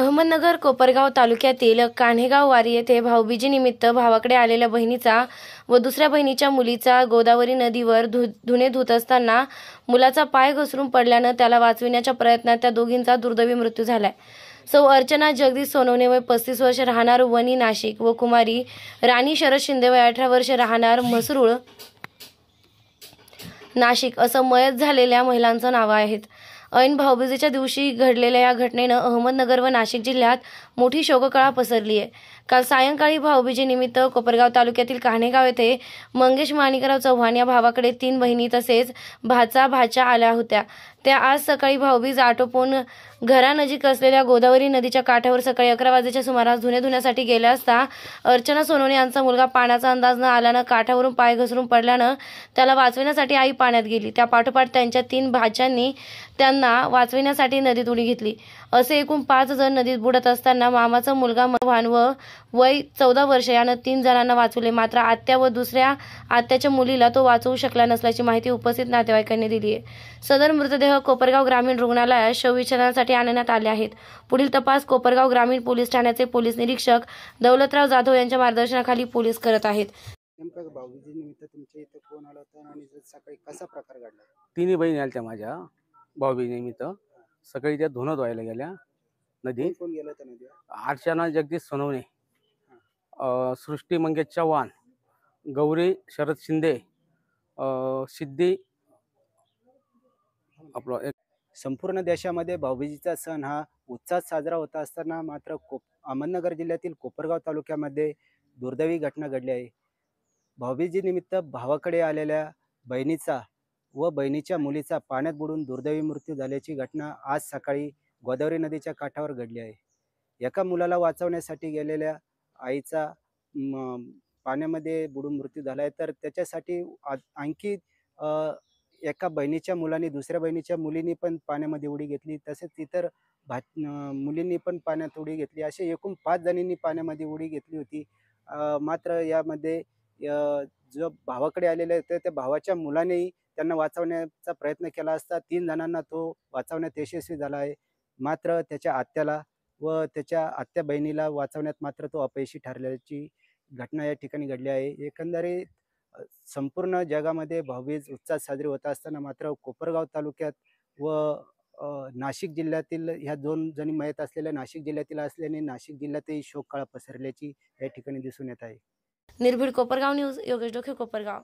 अहमदनगर कोपरगाव तालुक्यातील कान्हेगाव वारी येथे भाऊबीजीनिमित्त भावाकडे आलेल्या बहिणीचा व दुसऱ्या बहिणीच्या मुलीचा गोदावरी नदीवर धुणे धुत असताना मुलाचा पाय घसरून पडल्यानं त्याला वाचविण्याच्या प्रयत्नात त्या दोघींचा दुर्दैवी मृत्यू झालाय सौ अर्चना जगदीश सोनवणे वय पस्तीस वर्ष राहणार वनी नाशिक व कुमारी राणी शरद शिंदे वय अठरा वर्ष राहणार मसरूळ नाशिक असं मयत झालेल्या महिलांचं नावं आहेत ऐन भाऊबीजेच्या दिवशी घडलेल्या या घटनेनं अहमदनगर व नाशिक जिल्ह्यात मोठी शोककळा पसरली आहे काल सायंकाळी निमित्त कोपरगाव तालुक्यातील काणेगाव येथे मंगेश माणिकराव चव्हाण या भावाकडे तीन बहिणी तसेच भाचा भाच्या आल्या होत्या त्या आज सकाळी भाऊबीज आटोपून घरानजीक असलेल्या गोदावरी नदीच्या काठावर सकाळी अकरा वाजेच्या सुमारास धुणे धुण्यासाठी गेल्या असता अर्चना सोनवणे यांचा मुलगा पाण्याचा अंदाज न आल्यानं काठावरून पाय घसरून पडल्यानं त्याला वाचविण्यासाठी आई पाण्यात गेली त्या पाठोपाठ त्यांच्या तीन भाच्यांनी त्यांना मुलांना वाचविण्यासाठी नदीत उडी घेतली असे एकूण पाच जण नदीत बुडत असताना मामाचा मुलगा महान व वय चौदा वर्ष यानं तीन जणांना वाचवले मात्र आत्या व दुसऱ्या आत्याच्या मुलीला तो वाचवू शकला नसल्याची माहिती उपस्थित नातेवाईकांनी दिली आहे सदर मृतदेह कोपरगाव ग्रामीण रुग्णालयात शवविच्छेदनासाठी आणण्यात आले आहेत पुढील तपास कोपरगाव ग्रामीण पोलीस ठाण्याचे पोलीस निरीक्षक दौलतराव जाधव यांच्या मार्गदर्शनाखाली पोलीस करत आहेत तिन्ही बहिणी आल्या माझ्या निमित्त सकाळी त्या धुणं धुवायला गेल्या नदी कोण अर्चना जगदीश सोनवणे सृष्टी मंगेश चव्हाण गौरी शरद शिंदे सिद्धी आपलं एक संपूर्ण देशामध्ये भाऊबीजीचा सण हा उत्साहात साजरा होता असताना मात्र कोप अहमदनगर जिल्ह्यातील कोपरगाव तालुक्यामध्ये दुर्दैवी घटना घडली आहे भाऊबीजीनिमित्त भावाकडे आलेल्या बहिणीचा व बहिणीच्या मुलीचा पाण्यात बुडून दुर्दैवी मृत्यू झाल्याची घटना आज सकाळी गोदावरी नदीच्या काठावर घडली आहे एका मुलाला वाचवण्यासाठी गेलेल्या आईचा पाण्यामध्ये बुडून मृत्यू झाला आहे तर त्याच्यासाठी आणखी एका बहिणीच्या मुलांनी दुसऱ्या बहिणीच्या मुलींनी पण पाण्यामध्ये उडी घेतली तसेच इतर भा मुलींनी पण पाण्यात उडी घेतली असे एकूण पाच जणींनी पाण्यामध्ये उडी घेतली होती मात्र यामध्ये जो भावाकडे आलेले होते त्या भावाच्या मुलानेही त्यांना वाचवण्याचा प्रयत्न केला असता तीन जणांना तो वाचवण्यात यशस्वी झाला आहे मात्र त्याच्या आत्याला व त्याच्या आत्या बहिणीला वाचवण्यात मात्र तो अपयशी ठरल्याची घटना या ठिकाणी घडली आहे एकंदरीत संपूर्ण जगामध्ये भाऊबीज उत्साह साजरी होत असताना मात्र कोपरगाव तालुक्यात व नाशिक जिल्ह्यातील ह्या दोन जणी मयत असलेल्या नाशिक जिल्ह्यातील असल्याने नाशिक जिल्ह्यातही काळा पसरल्याची या ठिकाणी दिसून येत आहे निर्भीड कोपरगाव न्यूज योगेश डोके कोपरगाव